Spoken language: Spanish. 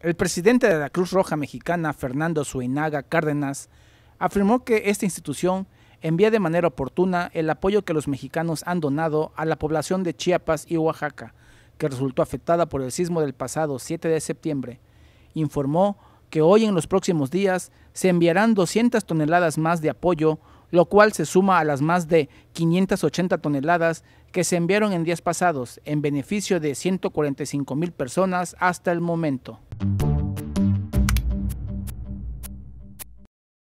El presidente de la Cruz Roja Mexicana, Fernando suinaga Cárdenas, afirmó que esta institución envía de manera oportuna el apoyo que los mexicanos han donado a la población de Chiapas y Oaxaca, que resultó afectada por el sismo del pasado 7 de septiembre. Informó que hoy en los próximos días se enviarán 200 toneladas más de apoyo lo cual se suma a las más de 580 toneladas que se enviaron en días pasados en beneficio de 145 mil personas hasta el momento.